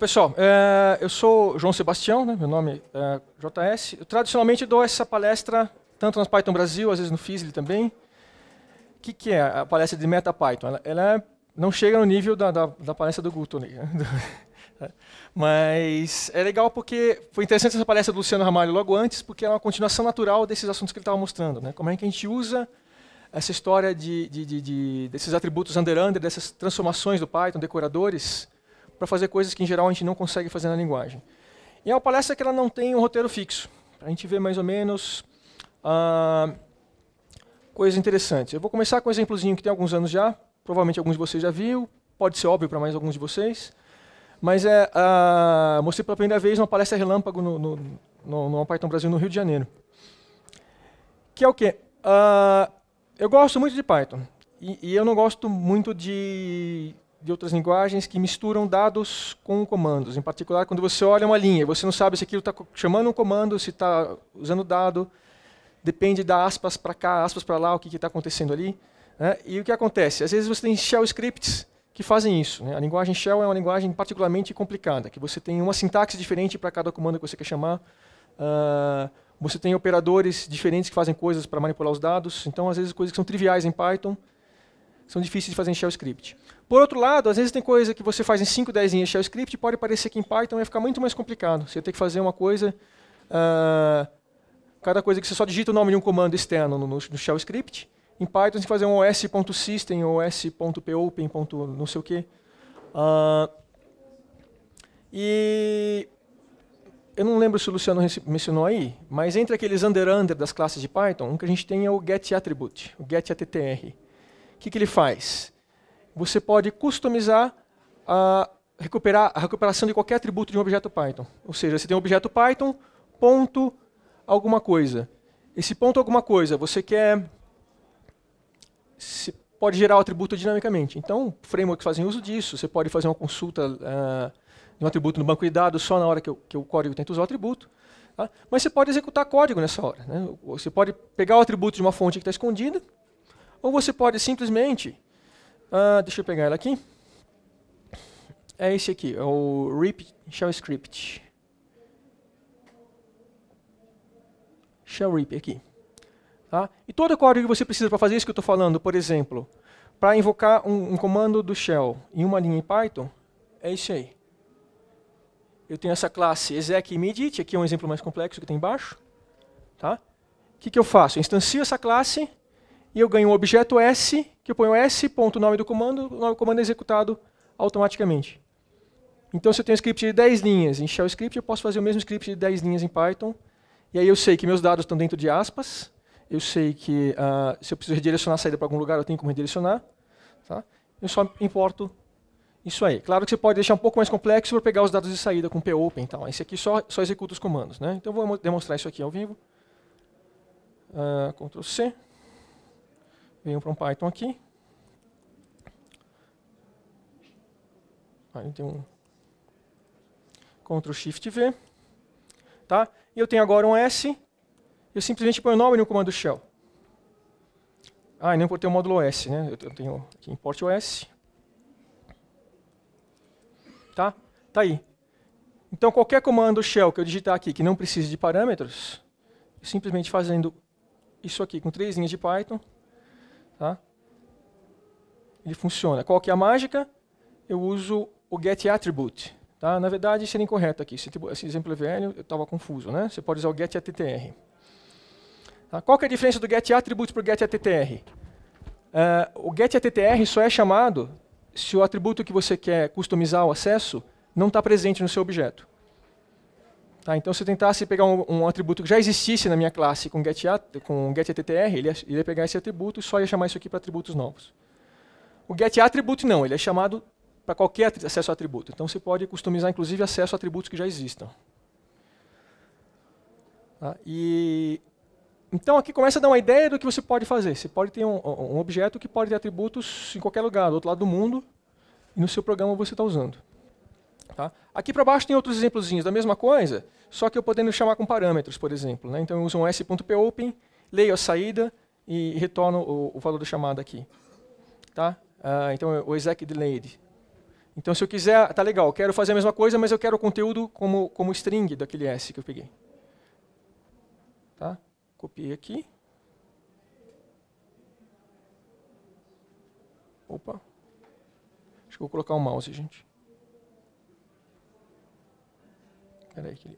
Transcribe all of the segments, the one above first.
pessoal, eh, eu sou João Sebastião, né, meu nome é eh, JS. Eu, tradicionalmente dou essa palestra tanto nas Python Brasil, às vezes no Fizzly também. O que, que, é a palestra de Meta Python? Ela, ela não chega no nível da, da, da palestra do Guto. Né? Mas é legal porque foi interessante essa palestra do Luciano Ramalho logo antes, porque é uma continuação natural desses assuntos que ele estava mostrando. Né? Como é que a gente usa essa história de, de, de, de desses atributos under-under, dessas transformações do Python, decoradores, para fazer coisas que em geral a gente não consegue fazer na linguagem. E é uma palestra que ela não tem um roteiro fixo. A gente vê mais ou menos ah, coisas interessantes. Eu vou começar com um exemplozinho que tem alguns anos já. Provavelmente alguns de vocês já viu. Pode ser óbvio para mais alguns de vocês. Mas é, ah, mostrei pela primeira vez uma palestra relâmpago no, no, no, no Python Brasil no Rio de Janeiro. Que é o quê? Ah, eu gosto muito de Python. E, e eu não gosto muito de de outras linguagens que misturam dados com comandos. Em particular, quando você olha uma linha, você não sabe se aquilo está chamando um comando, se está usando dado. Depende da aspas para cá, aspas para lá, o que está acontecendo ali. Né? E o que acontece? Às vezes você tem shell scripts que fazem isso. Né? A linguagem shell é uma linguagem particularmente complicada, que você tem uma sintaxe diferente para cada comando que você quer chamar. Uh, você tem operadores diferentes que fazem coisas para manipular os dados. Então, às vezes, coisas que são triviais em Python são difíceis de fazer em shell script. Por outro lado, às vezes tem coisa que você faz em 5, 10 linhas de shell script, pode parecer que em Python vai ficar muito mais complicado. Você tem que fazer uma coisa, uh, cada coisa que você só digita o nome de um comando externo no, no shell script. Em Python você tem que fazer um os.system ou não sei o quê. Uh, e eu não lembro se o Luciano mencionou aí, mas entre aqueles under-under das classes de Python, um que a gente tem é o getAttribute, o getAttr. O que, que ele faz? você pode customizar a, recuperar, a recuperação de qualquer atributo de um objeto Python. Ou seja, você tem um objeto Python, ponto alguma coisa. Esse ponto alguma coisa, você quer... Você pode gerar o atributo dinamicamente. Então, frameworks fazem uso disso. Você pode fazer uma consulta uh, de um atributo no banco de dados só na hora que, que o código tenta usar o atributo. Tá? Mas você pode executar código nessa hora. Né? Você pode pegar o atributo de uma fonte que está escondida, ou você pode simplesmente ah, deixa eu pegar ela aqui. É esse aqui, é o RIP Shell Script. Shell RIP aqui. Tá? E todo o código que você precisa para fazer isso que eu estou falando, por exemplo, para invocar um, um, comando do shell em uma linha em Python, é isso aí. Eu tenho essa classe exec.immediate, aqui é um exemplo mais complexo que tem embaixo. Tá? O que, que eu faço? Eu instancio essa classe e eu ganho um objeto S, que eu ponho S, ponto nome do comando, o nome do comando é executado automaticamente. Então, se eu tenho um script de 10 linhas em shell script, eu posso fazer o mesmo script de 10 linhas em Python, e aí eu sei que meus dados estão dentro de aspas, eu sei que uh, se eu preciso redirecionar a saída para algum lugar, eu tenho como redirecionar. Tá? Eu só importo isso aí. Claro que você pode deixar um pouco mais complexo para pegar os dados de saída com popen e Esse aqui só, só executa os comandos. Né? Então, eu vou demonstrar isso aqui ao vivo. Uh, Ctrl C venho para um Python aqui. Aí tem um Ctrl Shift V. Tá? E eu tenho agora um S. Eu simplesmente ponho o nome no comando shell. Ah, e não importei o módulo S, né? Eu tenho aqui import OS. Tá? Tá aí. Então qualquer comando shell que eu digitar aqui que não precise de parâmetros, simplesmente fazendo isso aqui com três linhas de Python, Tá? Ele funciona. Qual que é a mágica? Eu uso o getAttribute. Tá? Na verdade, seria incorreto aqui. Tipo, esse, exemplo é velho, eu estava confuso. Né? Você pode usar o getAttr. Tá? Qual que é a diferença do getAttribute para é, o getAttr? Uh, o getAttr só é chamado se o atributo que você quer customizar o acesso não está presente no seu objeto. Tá? Então, se eu tentasse pegar um, um, atributo que já existisse na minha classe com get, com get ele ia, ia pegar esse atributo e só ia chamar isso aqui para atributos novos. O getAttribute não, ele é chamado para qualquer acesso a atributo. Então, você pode customizar, inclusive, acesso a atributos que já existam. Tá? E então aqui começa a dar uma ideia do que você pode fazer. Você pode ter um, um objeto que pode ter atributos em qualquer lugar, do outro lado do mundo, e no seu programa você está usando. Tá? Aqui para baixo tem outros exemplozinhos da mesma coisa, só que eu podendo chamar com parâmetros, por exemplo. Né? Então eu uso um s.popen, leio a saída e retorno o, o valor da chamada aqui. Tá? Uh, então o exec delayed. Então se eu quiser, tá legal, quero fazer a mesma coisa, mas eu quero o conteúdo como, como string daquele s que eu peguei. Tá? Copiei aqui. Opa. Acho que vou colocar o um mouse, gente. Peraí que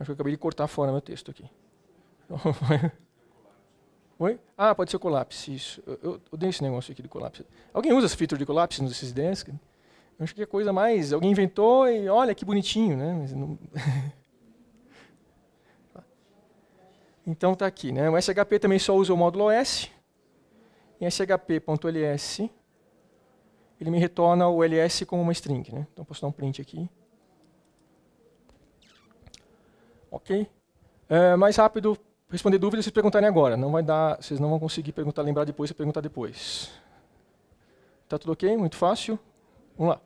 Acho que eu acabei de cortar fora meu texto aqui. Oi? Ah, pode ser o colapse, isso. Eu, eu esse negócio aqui de colapse. Alguém usa esse feature de colapse nos esses desk? Eu acho que é coisa mais... Alguém inventou e olha que bonitinho, né? Mas não... Então está aqui. Né? O SHP também só usa o módulo OS. Em shp.ls ele me retorna o ls como uma string. Né? Então, posso dar um print aqui. Ok. É, mais rápido, responder dúvidas se perguntarem agora. Não vai dar, vocês não vão conseguir perguntar, lembrar depois e perguntar depois. Está tudo ok? Muito fácil? Vamos lá.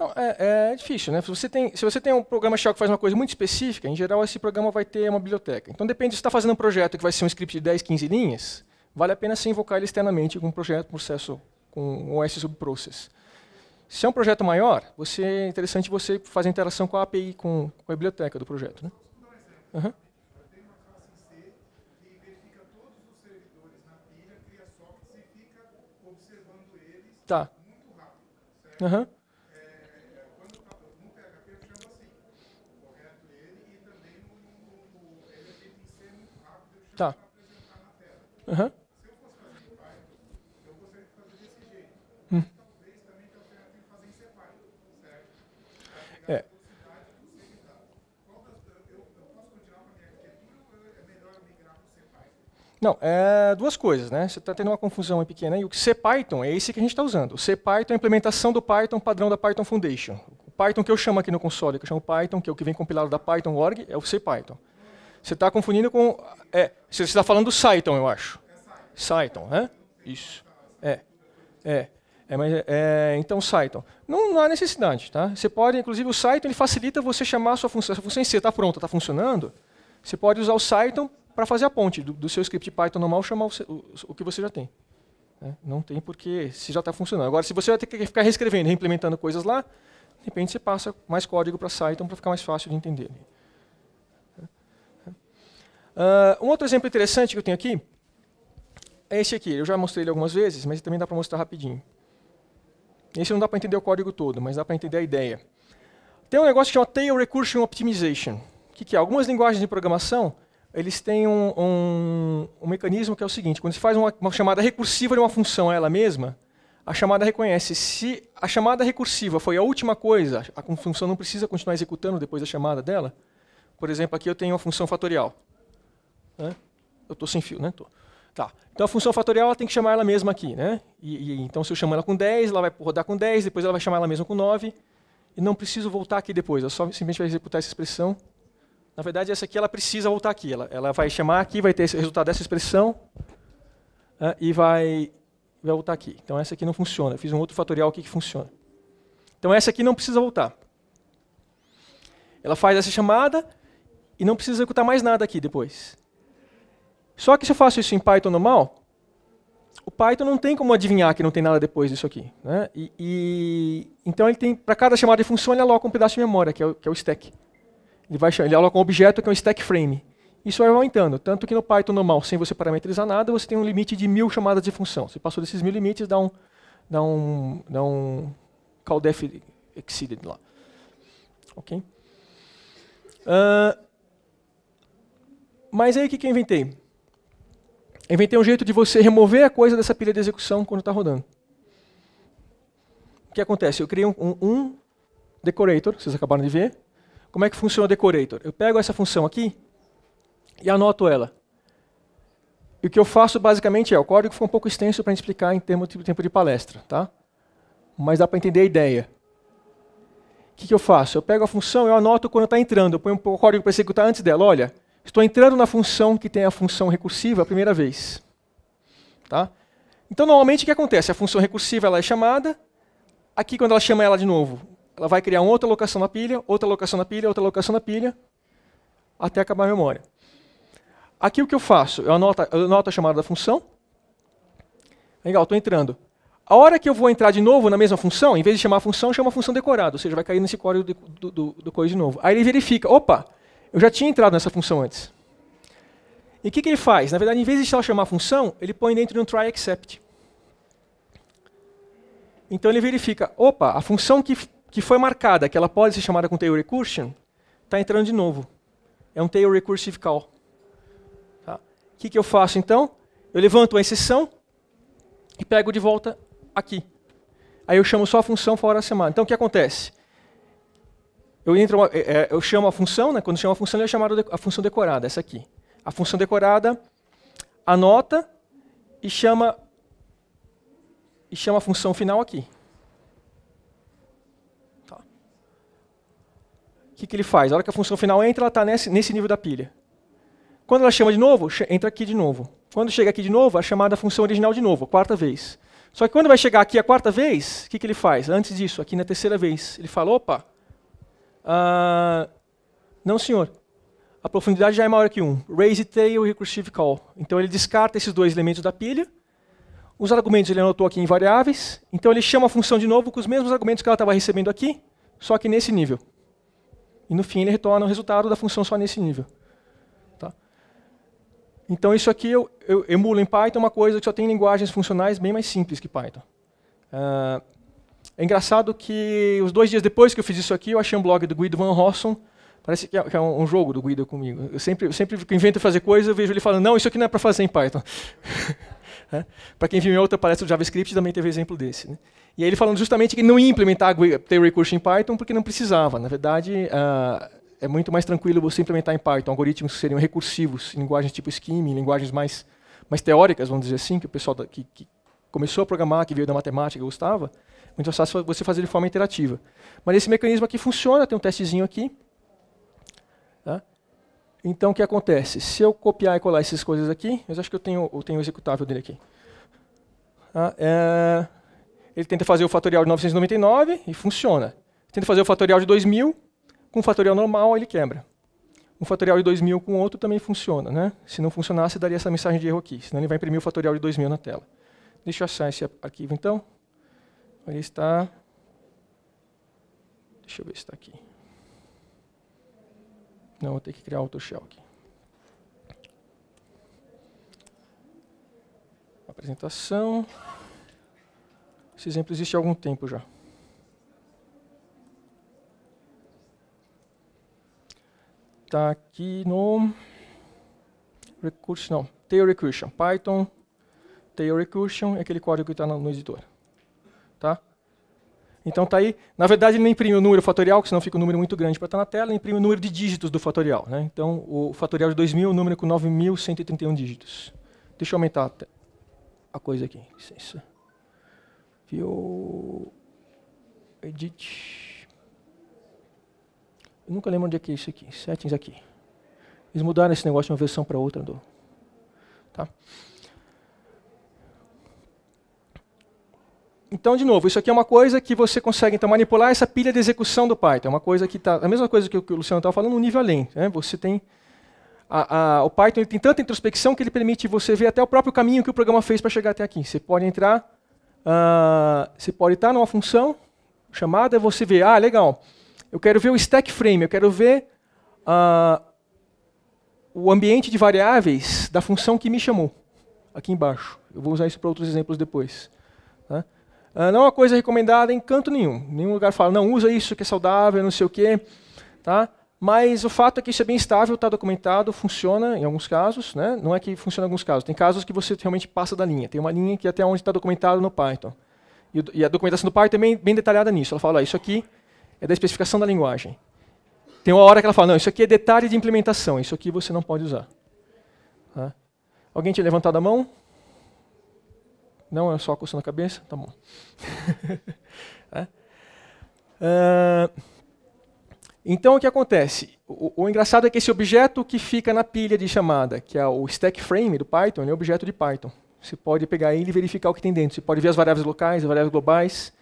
Não, é, é, difícil, né? Se você, tem, se você tem um programa Shell que faz uma coisa muito específica, em geral esse programa vai ter uma biblioteca. Então depende se está fazendo um projeto que vai ser um script de 10, 15 linhas, vale a pena se invocar ele externamente com um projeto, processo, com OS subprocess. Se é um projeto maior, você, é interessante você fazer interação com a API, com, com a biblioteca do projeto. Né? Uhum. Tá. Muito rápido, certo? Uhum. Tá. Uhum. Não, é duas coisas, né? Você está tendo uma confusão pequena. aí. o CPython é esse que a gente está usando. O CPython é a implementação do Python padrão da Python Foundation. O Python que eu chamo aqui no console, que eu chamo Python, que é o que vem compilado da Python.org, é o CPython. Você está confundindo com. É, você está falando do Saiton, eu acho. Saiton, né? Isso. É. É. É, mas, é, então, Saiton. Não, não, há necessidade, tá? Você pode, inclusive, o Saiton ele facilita você chamar a sua função. A função em si está pronta, está funcionando. Você pode usar o Saiton para fazer a ponte do, do, seu script Python normal chamar o, o, o que você já tem. Né? Não tem porque se já está funcionando. Agora, se você vai ter que ficar reescrevendo, reimplementando coisas lá, de repente você passa mais código para Saiton para ficar mais fácil de entender. Uh, um outro exemplo interessante que eu tenho aqui é esse aqui. Eu já mostrei ele algumas vezes, mas também dá para mostrar rapidinho. Esse não dá para entender o código todo, mas dá para entender a ideia. Tem um negócio que chama Tail Recursion Optimization. O que, que, é? Algumas linguagens de programação eles têm um, um, um mecanismo que é o seguinte: quando se faz uma, uma, chamada recursiva de uma função a ela mesma, a chamada reconhece. Se a chamada recursiva foi a última coisa, a função não precisa continuar executando depois da chamada dela. Por exemplo, aqui eu tenho uma função fatorial. Né? Eu estou sem fio, né? Tô. Tá. Então a função fatorial ela tem que chamar ela mesma aqui, né? E, e, então se eu chamar ela com 10, ela vai rodar com 10, depois ela vai chamar ela mesma com 9. E não preciso voltar aqui depois, Ela só simplesmente vai executar essa expressão. Na verdade, essa aqui ela precisa voltar aqui. Ela, ela vai chamar aqui, vai ter esse resultado dessa expressão né? e vai, vai voltar aqui. Então essa aqui não funciona. Eu fiz um outro fatorial aqui que funciona. Então essa aqui não precisa voltar. Ela faz essa chamada e não precisa executar mais nada aqui depois. Só que se eu faço isso em Python normal, o Python não tem como adivinhar que não tem nada depois disso aqui. Né? E, e então ele tem, para cada chamada de função, ele aloca um pedaço de memória, que é o, que é o stack. Ele, vai, ele aloca um objeto que é um stack frame. Isso vai aumentando, tanto que no Python normal, sem você parametrizar nada, você tem um limite de mil chamadas de função. Você passou desses mil limites, dá um, dá um, dá um call def exceeded lá. Ok? Uh, mas aí o que, que eu inventei? inventei um jeito de você remover a coisa dessa pilha de execução quando está rodando. O que acontece? Eu criei um, um, um decorator, vocês acabaram de ver. Como é que funciona o decorator? Eu pego essa função aqui e anoto ela. E o que eu faço basicamente é, o código foi um pouco extenso para explicar em termos de tempo de palestra, tá? Mas dá para entender a ideia. O que, que, eu faço? Eu pego a função, eu anoto quando está entrando, eu ponho o código para executar antes dela. Olha, Estou entrando na função que tem a função recursiva a primeira vez. Tá? Então, normalmente, o que acontece? A função recursiva ela é chamada. Aqui, quando ela chama ela de novo, ela vai criar outra locação na pilha, outra locação na pilha, outra locação na pilha, até acabar a memória. Aqui o que eu faço? Eu anoto, eu anoto a chamada da função. Legal, estou entrando. A hora que eu vou entrar de novo na mesma função, em vez de chamar a função, chama a função decorada, ou seja, vai cair nesse código do, do, do, do coisa de novo. Aí ele verifica, opa, eu já tinha entrado nessa função antes. E o que, que, ele faz? Na verdade, em vez de só chamar a função, ele põe dentro de um try except. Então ele verifica, opa, a função que, que foi marcada, que ela pode ser chamada com tail recursion, está entrando de novo. É um tail recursive call. Tá? O que, que eu faço então? Eu levanto a exceção e pego de volta aqui. Aí eu chamo só a função fora da semana. Então o que acontece? eu, entro, é, é, eu chamo a função, né? quando chamo a função, eu é chamo a função decorada, essa aqui. A função decorada anota e chama, e chama a função final aqui. Tá. O que, que ele faz? A hora que a função final entra, ela está nesse, nesse nível da pilha. Quando ela chama de novo, entra aqui de novo. Quando chega aqui de novo, é chamada a função original de novo, a quarta vez. Só que quando vai chegar aqui a quarta vez, o que, que ele faz? Antes disso, aqui na terceira vez, ele fala, opa, ah, não, senhor. A profundidade já é maior que 1. Um. Raise tail recursive call. Então ele descarta esses dois elementos da pilha. Os argumentos ele anotou aqui em variáveis. Então ele chama a função de novo com os mesmos argumentos que ela estava recebendo aqui, só que nesse nível. E no fim ele retorna o resultado da função só nesse nível. Tá? Então isso aqui eu, eu emulo em Python uma coisa que só tem linguagens funcionais bem mais simples que Python. Uh, é engraçado que os dois dias depois que eu fiz isso aqui, eu achei um blog do Guido Van Rossum. Parece que é, é um, jogo do Guido comigo. Eu sempre, eu sempre que invento fazer coisa, eu vejo ele falando, não, isso aqui não é para fazer em Python. é? Para quem viu em outra palestra do JavaScript, também teve exemplo desse. Né? E aí ele falando justamente que não ia implementar ter recurso em Python porque não precisava. Na verdade, uh, é muito mais tranquilo você implementar em Python algoritmos que seriam recursivos, em linguagens tipo Scheme, linguagens mais, mais teóricas, vamos dizer assim, que o pessoal da, que, que começou a programar, que veio da matemática, gostava, muito então, é fácil você fazer de forma interativa. Mas esse mecanismo aqui funciona, tem um testezinho aqui. Tá? Então, o que acontece? Se eu copiar e colar essas coisas aqui, eu acho que eu tenho, eu tenho o executável dele aqui. Tá? é, ele tenta fazer o fatorial de 999 e funciona. Tenta fazer o fatorial de 2000, com o fatorial normal ele quebra. Um fatorial de 2000 com outro também funciona. Né? Se não funcionasse, daria essa mensagem de erro aqui. Senão ele vai imprimir o fatorial de 2000 na tela. Deixa eu achar esse arquivo então. Ele está. Deixa eu ver se está aqui. Não, vou ter que criar outro shell aqui. Apresentação. Esse exemplo existe há algum tempo já. Está aqui no recurso, não, tail recursion, Python, tail recursion é aquele código que está no, no editor. Tá? Então tá aí. Na verdade, ele não imprime o número fatorial, porque senão fica um número muito grande para estar tá na tela, ele imprime o número de dígitos do fatorial. Né? Então, o fatorial de 2000 é um número com 9.131 dígitos. Deixa eu aumentar a coisa aqui. Licença. View. Edit. Eu nunca lembro onde é que é isso aqui. Settings aqui. Eles mudaram esse negócio de uma versão para outra. Do... Tá? Então, de novo, isso aqui é uma coisa que você consegue então, manipular essa pilha de execução do Python. É uma coisa que está. A mesma coisa que o, que o Luciano estava falando, um nível além. Né? Você tem. A, a, o Python tem tanta introspecção que ele permite você ver até o próprio caminho que o programa fez para chegar até aqui. Você pode entrar. Uh, você pode estar numa função chamada, você vê, ah, legal. Eu quero ver o stack frame, eu quero ver uh, o ambiente de variáveis da função que me chamou. Aqui embaixo. Eu vou usar isso para outros exemplos depois. Tá? Ah, não é uma coisa recomendada em canto nenhum. Nenhum lugar fala, não, usa isso que é saudável, não sei o quê. Tá? Mas o fato é que isso é bem estável, está documentado, funciona em alguns casos. Né? Não é que funciona em alguns casos. Tem casos que você realmente passa da linha. Tem uma linha que é até onde está documentado no Python. E, e, a documentação do Python é bem, bem detalhada nisso. Ela fala, ah, isso aqui é da especificação da linguagem. Tem uma hora que ela fala, não, isso aqui é detalhe de implementação, isso aqui você não pode usar. Tá? Alguém tinha levantado a mão? Não é só coçando a cabeça? Tá bom. é? uh, então o que acontece? O, o, engraçado é que esse objeto que fica na pilha de chamada, que é o stack frame do Python, é objeto de Python. Você pode pegar ele e verificar o que tem dentro. Você pode ver as variáveis locais, as variáveis globais.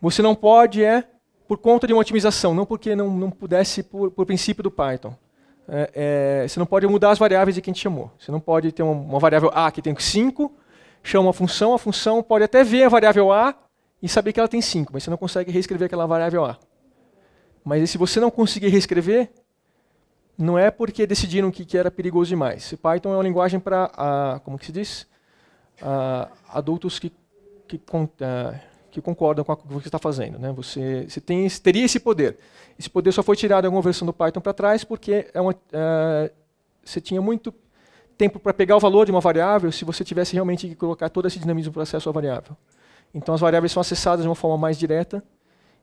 Você não pode é por conta de uma otimização, não porque não, não pudesse por, por princípio do Python. É, é, você não pode mudar as variáveis de quem te chamou. Você não pode ter uma, uma variável A que tem 5 chama a função, a função pode até ver a variável a e saber que ela tem 5, mas você não consegue reescrever aquela variável a. Mas se você não conseguir reescrever, não é porque decidiram que, que era perigoso demais. Python é uma linguagem para, como que se diz? A, adultos que, que, a, que, concordam com o que você está fazendo. Né? Você, você tem, teria esse poder. Esse poder só foi tirado em alguma versão do Python para trás porque é uma, a, é, você tinha muito tempo para pegar o valor de uma variável se você tivesse realmente que colocar todo esse dinamismo para acesso à variável. Então as variáveis são acessadas de uma forma mais direta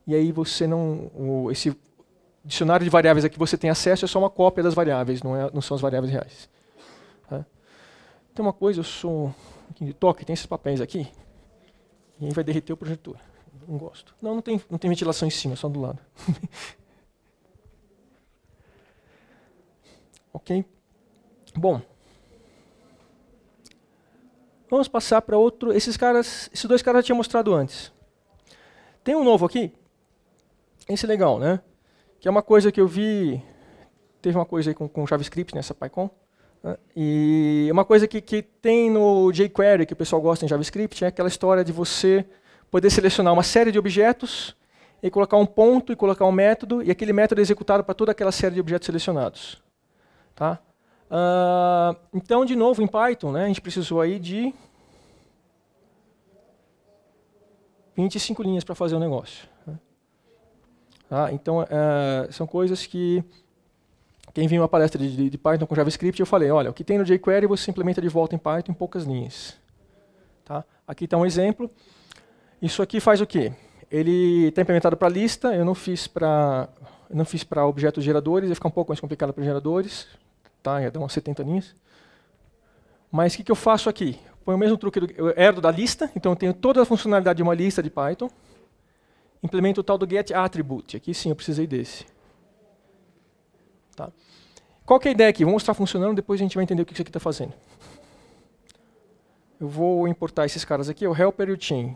e aí você não o, esse dicionário de variáveis a que você tem acesso é só uma cópia das variáveis, não, é, não são as variáveis reais. Tá? Tem uma coisa, eu sou de toque, tem esses papéis aqui e aí vai derreter o projetor. Não gosto. Não, não tem, não tem ventilação em cima, só do lado. ok? Bom. Vamos passar para outro. Esses caras, esses dois caras eu tinha mostrado antes. Tem um novo aqui. Esse é legal, né? Que é uma coisa que eu vi. Teve uma coisa aí com, com JavaScript nessa né, PyCon. Né? E é uma coisa que, que tem no jQuery, que o pessoal gosta em JavaScript, é aquela história de você poder selecionar uma série de objetos e colocar um ponto e colocar um método, e aquele método é executado para toda aquela série de objetos selecionados. Tá? Uh, então, de novo, em Python, né, a gente precisou aí de 25 linhas para fazer o negócio. Né. Tá? então, uh, são coisas que... Quem viu uma palestra de, de, Python com JavaScript, eu falei, olha, o que tem no jQuery você implementa de volta em Python em poucas linhas. Tá? Aqui está um exemplo. Isso aqui faz o quê? Ele está implementado para lista, eu não fiz para não fiz para objetos geradores, ia ficar um pouco mais complicado para geradores, Tá? Já deu umas 70 linhas. Mas o que, que eu faço aqui? Põe o mesmo truque, do, eu herdo da lista, então eu tenho toda a funcionalidade de uma lista de Python. Implemento o tal do get attribute. Aqui sim, eu precisei desse. Tá. Qual que é a ideia aqui? Vou mostrar funcionando, depois a gente vai entender o que isso aqui está fazendo. Eu vou importar esses caras aqui, é o helper e o chain.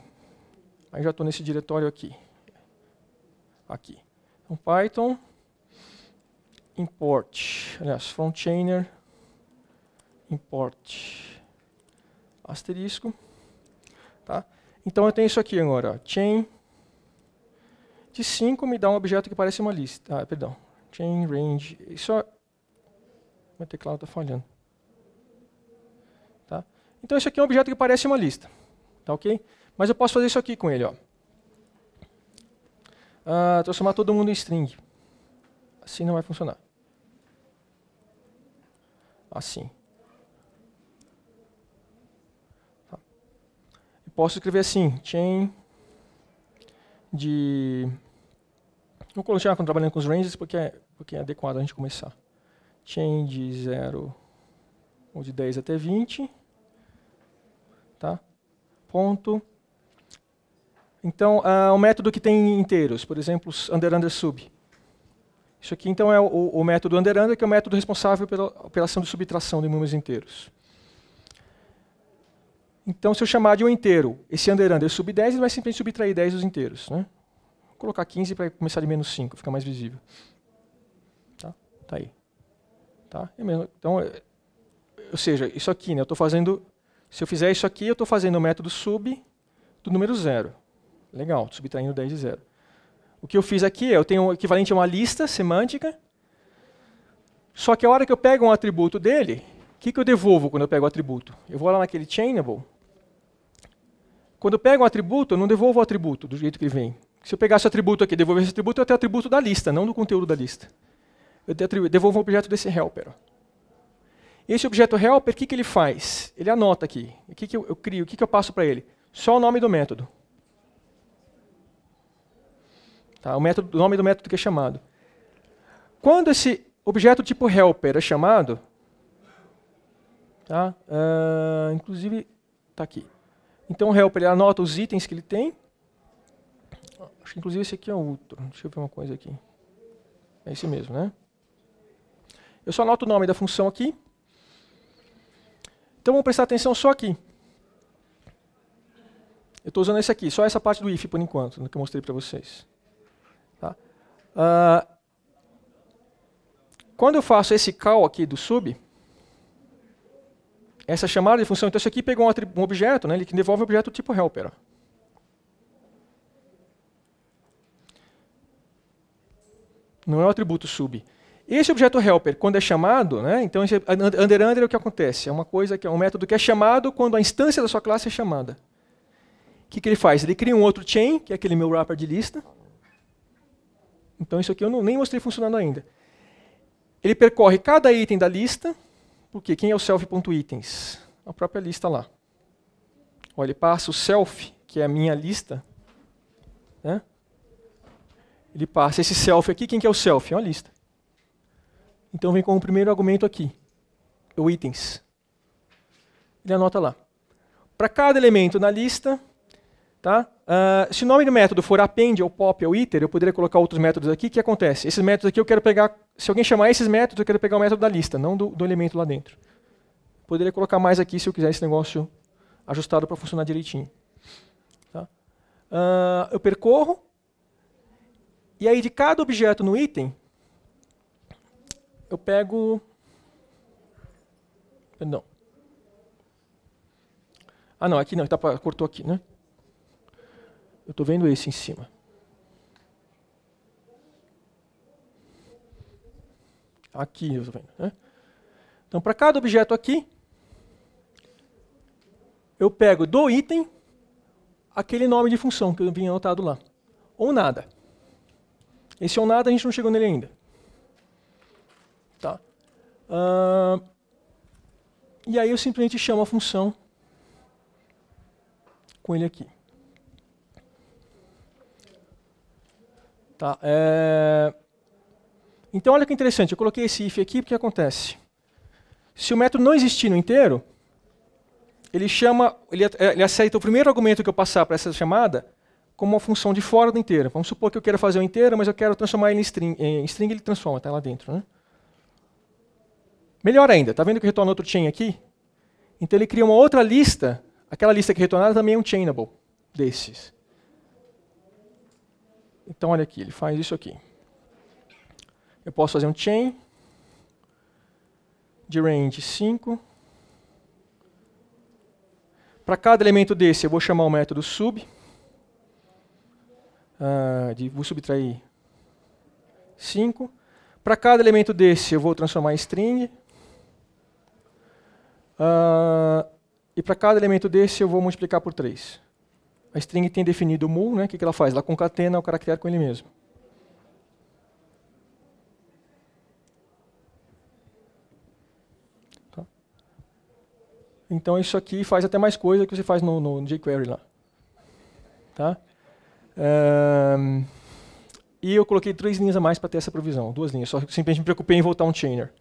Aí já estou nesse diretório aqui. Aqui. Então, Python import, aliás, frontchainer import asterisco, tá? Então eu tenho isso aqui agora, chain de 5 me dá um objeto que parece uma lista, ah, perdão, chain range, isso é, meu teclado está falhando. Tá? Então isso aqui é um objeto que parece uma lista, tá ok? Mas eu posso fazer isso aqui com ele, ó. Ah, transformar todo mundo em string. Assim não vai funcionar assim. Tá. Posso escrever assim, chain de... Vou colocar quando trabalhando com os ranges, porque é, porque é adequado a gente começar. Chain de 0, ou de 10 até 20. Tá? Ponto. Então, uh, ah, um método que tem inteiros, por exemplo, under, under, sub. Isso aqui, então, é o, o método under-under, que é o método responsável pela operação de subtração de números inteiros. Então, se eu chamar de um inteiro, esse under-under sub 10, ele vai simplesmente subtrair 10 dos inteiros. Né? Vou colocar 15 para começar de menos 5, fica mais visível. Tá, tá aí. Tá? É mesmo, então, é, ou seja, isso aqui, né, eu estou fazendo... Se eu fizer isso aqui, eu estou fazendo o método sub do número zero. Legal, subtraindo 10 de zero o que eu fiz aqui é, eu tenho o equivalente a uma lista semântica, só que a hora que eu pego um atributo dele, o que, que eu devolvo quando eu pego o atributo? Eu vou lá naquele chainable, quando eu pego um atributo, eu não devolvo o atributo do jeito que ele vem. Se eu pegasse o atributo aqui e devolvesse esse atributo, eu tenho o atributo da lista, não do conteúdo da lista. Eu devolvo o objeto desse helper. Esse objeto helper, o que, que ele faz? Ele anota aqui. O que, que eu, eu crio? O que, que eu passo para ele? Só o nome do método. Tá? O, método, o nome do método que é chamado. Quando esse objeto tipo helper é chamado, tá? Uh, inclusive está aqui. Então o helper ele anota os itens que ele tem. Acho que inclusive esse aqui é outro. Deixa eu ver uma coisa aqui. É esse mesmo, né? Eu só anoto o nome da função aqui. Então vamos prestar atenção só aqui. Eu estou usando esse aqui, só essa parte do if por enquanto, no que eu mostrei para vocês. Uh, quando eu faço esse call aqui do sub, essa chamada de função, então isso aqui pegou um, um objeto, né, ele devolve um objeto tipo helper. Não é o atributo sub. Esse objeto helper, quando é chamado, né, então esse under under é o que acontece, é uma coisa que é um método que é chamado quando a instância da sua classe é chamada. O que, que ele faz? Ele cria um outro chain, que é aquele meu wrapper de lista, então isso aqui eu não, nem mostrei funcionando ainda. Ele percorre cada item da lista, porque quem é o self.itens? A própria lista lá. Ó, ele passa o self, que é a minha lista, né? ele passa esse self aqui. Quem que é o self? É uma lista. Então vem com o primeiro argumento aqui, o itens. Ele anota lá. Para cada elemento na lista, tá? Ah, se o nome do método for append, ou pop, ou iter, eu poderia colocar outros métodos aqui. O que acontece? Esses métodos aqui eu quero pegar... Se alguém chamar esses métodos, eu quero pegar o método da lista, não do, do elemento lá dentro. Poderia colocar mais aqui se eu quiser esse negócio ajustado para funcionar direitinho. Tá? Uh, eu percorro. E aí, de cada objeto no item, eu pego... Perdão. Ah, não, aqui não, tá pra, cortou aqui, né? Eu estou vendo esse em cima. Aqui eu estou vendo. Né? Então, para cada objeto aqui, eu pego do item aquele nome de função que eu vinha anotado lá. Ou nada. Esse ou nada a gente não chegou nele ainda. Tá. Uh, e aí eu simplesmente chamo a função com ele aqui. Tá? É... Então, olha que interessante. Eu coloquei esse if aqui, porque acontece? Se o método não existir no inteiro, ele chama, ele, é, ele aceita o primeiro argumento que eu passar para essa chamada como uma função de fora do inteiro. Vamos supor que eu quero fazer o inteiro, mas eu quero transformar ele em string. Em string ele transforma, está lá dentro. Né? Melhor ainda, está vendo que retorna outro chain aqui? Então ele cria uma outra lista. Aquela lista que retornava retornada também é um chainable desses. Então, olha aqui, ele faz isso aqui. Eu posso fazer um chain de range 5. Para cada elemento desse, eu vou chamar o método sub. Uh, de, vou subtrair 5. Para cada elemento desse, eu vou transformar em string. Uh, e para cada elemento desse, eu vou multiplicar por 3. A string tem definido o mul, né? o que, que ela faz? Ela concatena o caractere com ele mesmo. Tá? Então isso aqui faz até mais coisa que você faz no, no jQuery lá. Tá? Um, e eu coloquei três linhas a mais para ter essa provisão, duas linhas. Só simplesmente me preocupei em voltar um chainer.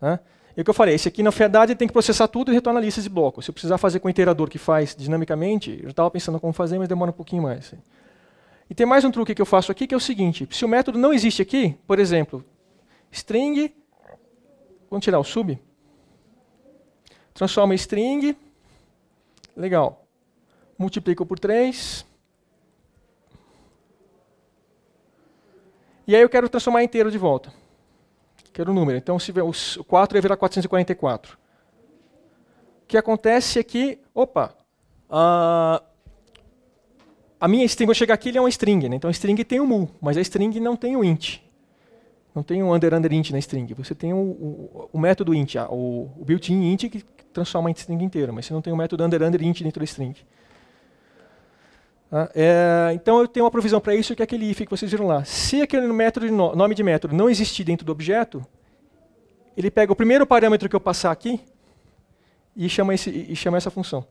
Né? E é o que eu falei, esse aqui na verdade tem que processar tudo e retorna listas de blocos. Se eu precisar fazer com o iterador que faz dinamicamente, eu estava pensando como fazer, mas demora um pouquinho mais. Assim. E tem mais um truque que eu faço aqui, que é o seguinte, se o método não existe aqui, por exemplo, string, vamos tirar o sub, transforma em string, legal, multiplico por 3, e aí eu quero transformar inteiro de volta que era o número. Então, se o 4 ia virar 444. O que acontece é que, opa, a, a minha string, vou chegar aqui, ele é uma string. Né? Então, a string tem o um mu, mas a string não tem o um int. Não tem o um under under int na string. Você tem o, o, o método int, o, o built-in int que transforma a string inteira, mas você não tem o método under under int dentro da string. Ah, é, então eu tenho uma provisão para isso, que é aquele if que vocês viram lá. Se aquele método de no, nome de método não existir dentro do objeto, ele pega o primeiro parâmetro que eu passar aqui e chama, esse, e chama essa função.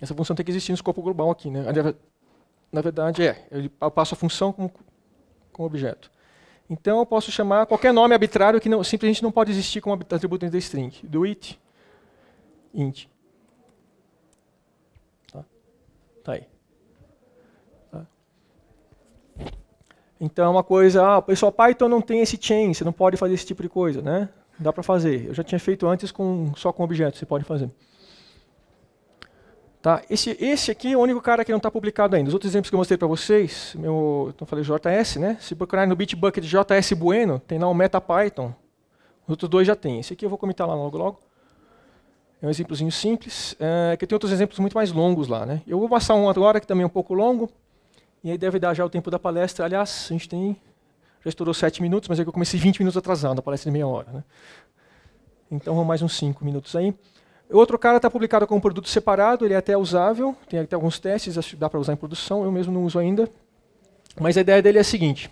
Essa função tem que existir no escopo global aqui. Né? Na verdade, é. Eu passo a função como, como objeto. Então eu posso chamar qualquer nome arbitrário que não, simplesmente não pode existir como atributo dentro da string. Do it, int. Está aí. Tá? Então, é uma coisa, ah, pessoal, Python não tem esse chain, você não pode fazer esse tipo de coisa, né? Dá para fazer. Eu já tinha feito antes com, só com objetos, você pode fazer. Tá? Esse, esse aqui é o único cara que não está publicado ainda. Os outros exemplos que eu mostrei para vocês, meu, então falei JS, né? Se procurar no Bitbucket JS Bueno, tem lá um MetaPython. Os outros dois já tem. Esse aqui eu vou comentar lá logo logo. É um exemplozinho simples, é, que tem outros exemplos muito mais longos lá. Né? Eu vou passar um agora, que também é um pouco longo, e aí deve dar já o tempo da palestra. Aliás, a gente tem já estourou sete minutos, mas é que eu comecei 20 minutos atrasado, a palestra de meia hora. Né? Então, mais uns cinco minutos aí. O outro cara está publicado como produto separado, ele é até usável, tem até alguns testes, dá para usar em produção, eu mesmo não uso ainda. Mas a ideia dele é a seguinte,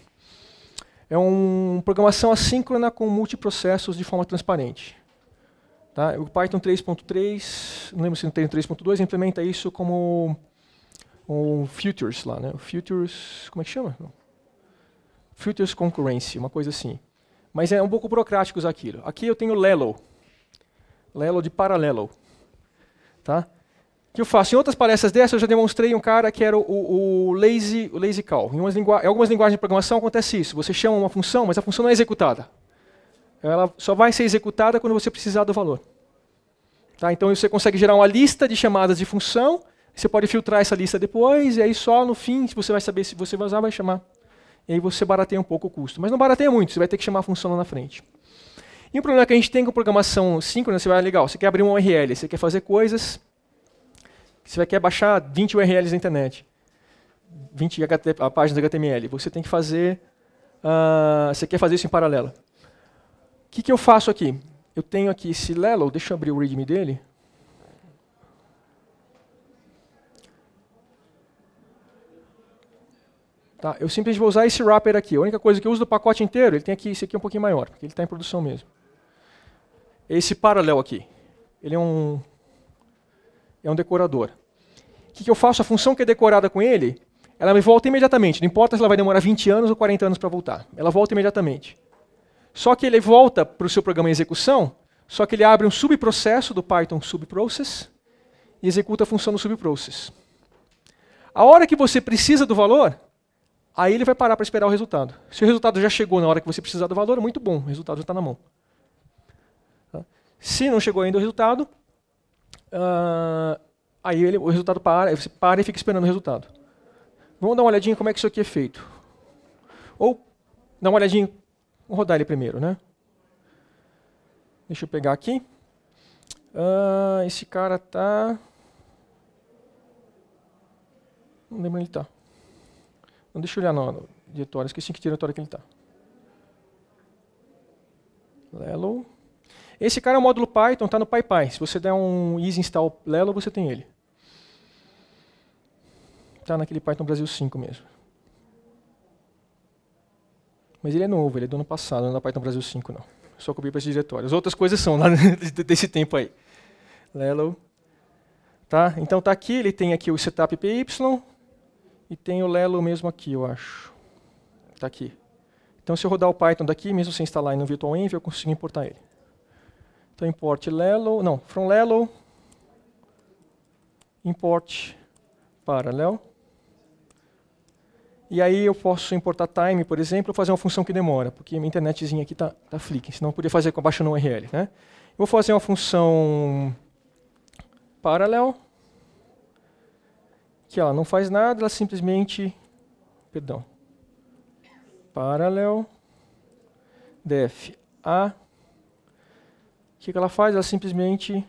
é uma programação assíncrona com multiprocessos de forma transparente. Tá? O Python 3.3, não lembro se não tem 3.2, implementa isso como um futures lá, né? Futures, como é que chama? Futures Concurrency, uma coisa assim. Mas é um pouco burocrático usar aquilo. Aqui eu tenho Lelo. Lelo de paralelo. Tá? que eu faço? Em outras palestras dessas, eu já demonstrei um cara que era o, o, lazy, o lazy call. Em, em, algumas linguagens de programação acontece isso. Você chama uma função, mas a função não é executada. Ela só vai ser executada quando você precisar do valor. Tá? Então você consegue gerar uma lista de chamadas de função, você pode filtrar essa lista depois, e aí só no fim você vai saber se você vai usar, vai chamar. E aí você barateia um pouco o custo. Mas não barateia muito, você vai ter que chamar a função lá na frente. E o problema é que a gente tem com programação síncrona, você vai, ah, legal, você quer abrir uma URL, você quer fazer coisas, você vai querer baixar 20 URLs na internet, 20 HT, páginas HTML, você tem que fazer, uh, você quer fazer isso em paralelo que, que eu faço aqui? Eu tenho aqui esse Lelo, deixa eu abrir o readme dele. Tá, eu simplesmente vou usar esse wrapper aqui. A única coisa que eu uso do pacote inteiro, ele tem aqui, esse aqui é um pouquinho maior, porque ele está em produção mesmo. Esse paralelo aqui. Ele é um, é um decorador. O que, que eu faço? A função que é decorada com ele, ela me volta imediatamente. Não importa se ela vai demorar 20 anos ou 40 anos para voltar. Ela volta imediatamente. Só que ele volta para o seu programa em execução, só que ele abre um subprocesso do Python subprocess e executa a função do subprocess. A hora que você precisa do valor, aí ele vai parar para esperar o resultado. Se o resultado já chegou na hora que você precisar do valor, é muito bom, o resultado já está na mão. Tá? Se não chegou ainda o resultado, uh, aí ele, o resultado para, você para e fica esperando o resultado. Vamos dar uma olhadinha como é que isso aqui é feito. Ou dá uma olhadinha Vamos rodar ele primeiro, né? Deixa eu pegar aqui. Ah, esse cara tá... Não lembro onde ele tá. Não, deixa eu olhar no, diretório. Esqueci que diretório que ele tá. Lelo. Esse cara é o módulo Python, tá no PyPy. Se você der um is install Lelo, você tem ele. Tá naquele Python Brasil 5 mesmo. Mas ele é novo, ele é do ano passado, não da Python Brasil 5, não. Só copiei para esse diretório. As outras coisas são lá desse tempo aí. Lelo. Tá? Então tá aqui, ele tem aqui o setup PY e tem o Lelo mesmo aqui, eu acho. Tá aqui. Então se eu rodar o Python daqui, mesmo sem instalar no VirtualEnv, eu consigo importar ele. Então import Lelo, não, from Lelo, import paralelo e aí eu posso importar time, por exemplo, fazer uma função que demora, porque minha internetzinha aqui está tá, tá flicking, senão eu podia fazer baixando um URL. Né? vou fazer uma função paralel, que ela não faz nada, ela simplesmente, perdão, paralel def a, o que, que ela faz? Ela simplesmente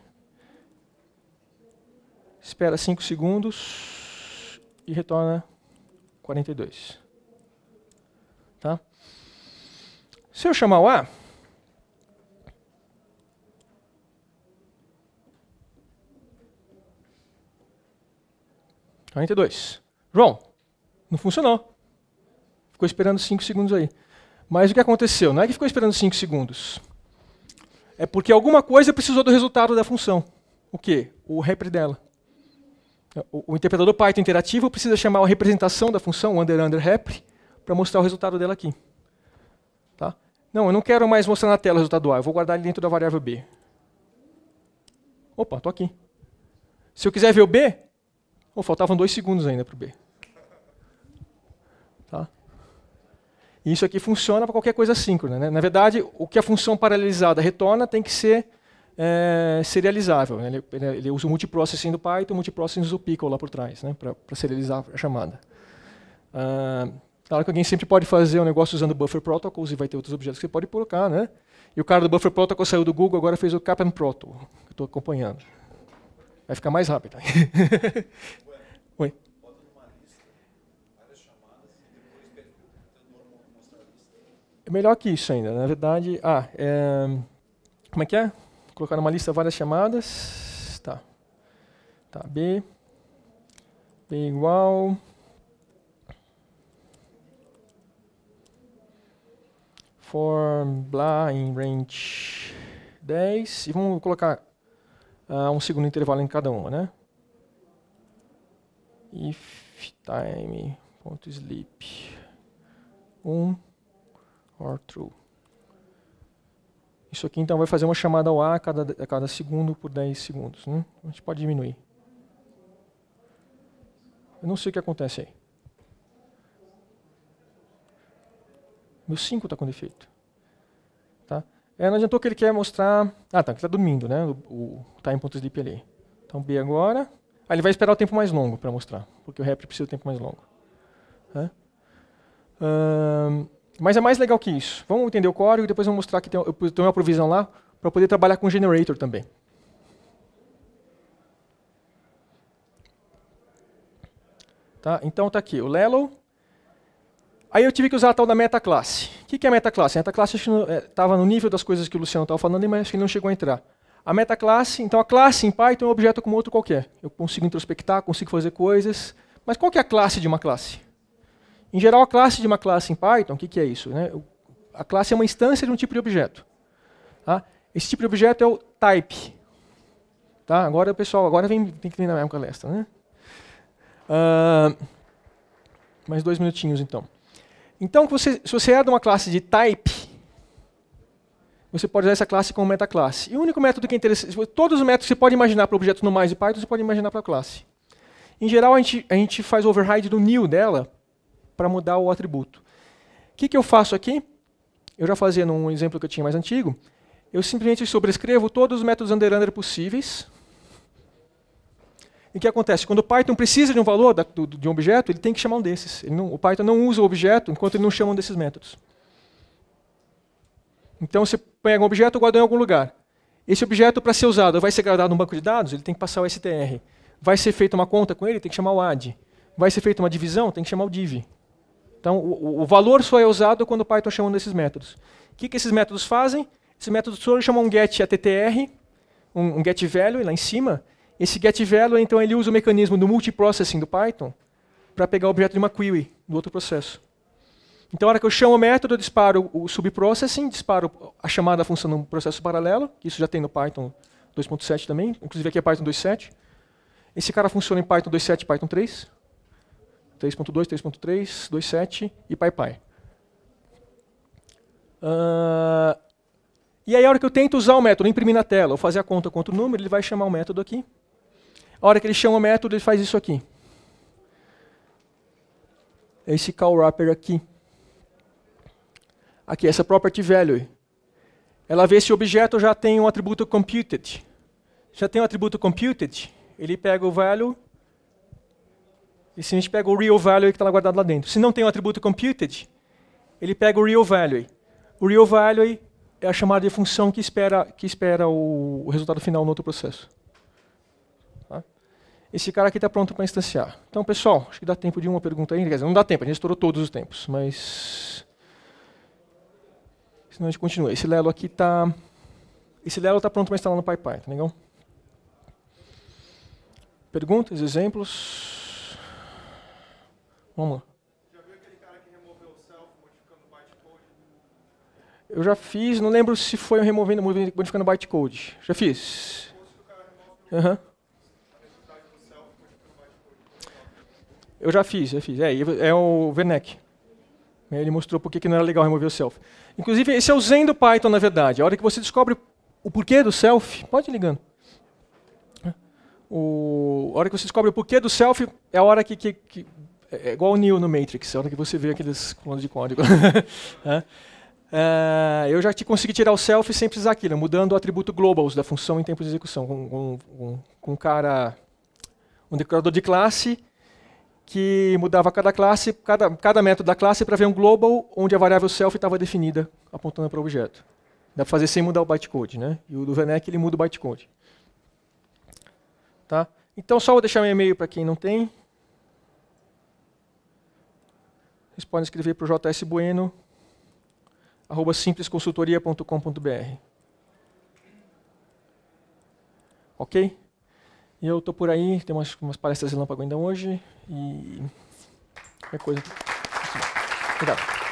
espera 5 segundos e retorna 42. Tá? Se eu chamar o A, Quarenta e dois. João, não funcionou. Ficou esperando 5 segundos aí. Mas o que aconteceu? Não é que ficou esperando 5 segundos. É porque alguma coisa precisou do resultado da função. O quê? O repre dela. O, o interpretador Python interativo precisa chamar a representação da função under under rep para mostrar o resultado dela aqui. Tá? Não, eu não quero mais mostrar na tela o resultado A, eu vou guardar ele dentro da variável B. Opa, estou aqui. Se eu quiser ver o B, oh, faltavam dois segundos ainda para o B. Tá? E isso aqui funciona para qualquer coisa síncrona. Né? Na verdade, o que a função paralelizada retorna tem que ser é, serializável. Né? Ele, ele, ele, usa o multiprocessing do Python, o multiprocessing usa o lá por trás, né? para serializar a chamada. Ah, claro que alguém sempre pode fazer um negócio usando buffer protocols e vai ter outros objetos que você pode colocar, né? E o cara do buffer protocol saiu do Google, agora fez o Kaplan Proto. que eu estou acompanhando. Vai ficar mais rápido. Oi. É melhor que isso ainda. Né? Na verdade, ah, é, como é que é? colocar numa lista várias chamadas. Tá. Tá, B. B igual. For blá em range 10. E vamos colocar uh, um segundo intervalo em cada uma, né? If time.sleep 1 um, or true. Isso aqui então vai fazer uma chamada ao ar a cada, a cada segundo por 10 segundos. Né? A gente pode diminuir. Eu não sei o que acontece aí. Meu 5 está com defeito. Tá? É, não adiantou que ele quer mostrar. Ah, tá, ele está dormindo, né? O, o time.sleep ali. Então B agora. ah, ele vai esperar o tempo mais longo para mostrar, porque o RAP precisa do tempo mais longo. Hum, mas é mais legal que isso. Vamos entender o código e depois vou mostrar que tem, eu tenho uma provisão lá para poder trabalhar com generator também. Tá? Então está aqui o Lelo. Aí eu tive que usar a tal da metaclasse. O que, é metaclasse? A metaclasse estava é, no nível das coisas que o Luciano estava falando, mas acho que ele não chegou a entrar. A metaclasse, então a classe em Python é um objeto como outro qualquer. Eu consigo introspectar, consigo fazer coisas. Mas qual que é a classe de uma classe? Em geral, a classe de uma classe em Python, o que, que, é isso? Né? A classe é uma instância de um tipo de objeto. Tá? Esse tipo de objeto é o type. Tá? Agora pessoal, agora vem, tem que vir na mesma palestra. Né? Uh, mais dois minutinhos, então. Então, você, se você é de uma classe de type, você pode usar essa classe como metaclasse. E o único método que é interessante, todos os métodos que você pode imaginar para objetos mais de Python, você pode imaginar para a classe. Em geral, a gente, a gente faz override do new dela para mudar o atributo. O que, que eu faço aqui? Eu já fazia num exemplo que eu tinha mais antigo. Eu simplesmente sobrescrevo todos os métodos under-under possíveis. E o que acontece? Quando o Python precisa de um valor de um objeto, ele tem que chamar um desses. Não, o Python não usa o objeto enquanto ele não chama um desses métodos. Então, você pega um objeto e guarda em algum lugar. Esse objeto, para ser usado, vai ser guardado num banco de dados, ele tem que passar o str. Vai ser feita uma conta com ele, tem que chamar o add. Vai ser feita uma divisão, tem que chamar o div. Então, o, o, valor só é usado quando o Python chama desses métodos. O que, que esses métodos fazem? Esse método só chama um get attr, um, um get value lá em cima. Esse get value, então, ele usa o mecanismo do multiprocessing do Python para pegar o objeto de uma query do outro processo. Então, na hora que eu chamo o método, eu disparo o subprocessing, disparo a chamada da função num processo paralelo, que isso já tem no Python 2.7 também, inclusive aqui é Python 2.7. Esse cara funciona em Python 2.7 e Python 3. 3.2, 3.3, 2.7 e PyPy. Uh, ah, e aí a hora que eu tento usar o método, imprimir na tela, ou fazer a conta contra o número, ele vai chamar o método aqui. A hora que ele chama o método, ele faz isso aqui. Esse call wrapper aqui. Aqui, essa property value. Ela vê se o objeto já tem um atributo computed. Já tem um atributo computed, ele pega o value e se a gente pega o real value que está guardado lá dentro. Se não tem o atributo computed, ele pega o real value. O real value é a chamada de função que espera, que espera o, o resultado final no outro processo. Tá? Esse cara aqui está pronto para instanciar. Então, pessoal, acho que dá tempo de uma pergunta ainda. Quer dizer, não dá tempo, a gente estourou todos os tempos, mas... Senão a gente continua. Esse Lelo aqui está... Esse Lelo está pronto para instalar no PyPy, tá legal? Perguntas, exemplos... Vamos lá. Já viu aquele cara que removeu o self modificando o bytecode? Eu já fiz, não lembro se foi removendo removendo, modificando bytecode. Já fiz. Aham. Eu já fiz, já fiz. É, é o Werneck. Ele mostrou por que não era legal remover o self. Inclusive, esse é o zen do Python, na verdade. A hora que você descobre o porquê do self, pode ir ligando. O, a hora que você descobre o porquê do self é a hora que, que, que é, é igual o Neo no Matrix, é onde você vê aqueles clones de código. É, eu já te consegui tirar o self sem precisar aquilo, mudando o atributo globals da função em tempo de execução, com, um cara, um decorador de classe que mudava cada classe, cada, cada método da classe para ver um global onde a variável self estava definida, apontando para o objeto. Dá para fazer sem mudar o bytecode, né? E o do Venec ele muda o bytecode. Tá? Então só vou deixar meu e-mail para quem não tem. vocês podem escrever para o JS arroba simplesconsultoria.com.br. Ok? E eu estou por aí, tem umas, umas palestras relâmpago ainda hoje, e qualquer coisa. Obrigado.